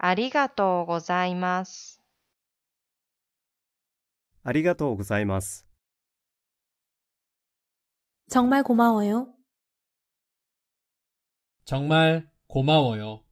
ありがとうございます。ありがとうございます。정말고마워 요。 정말고마워 요。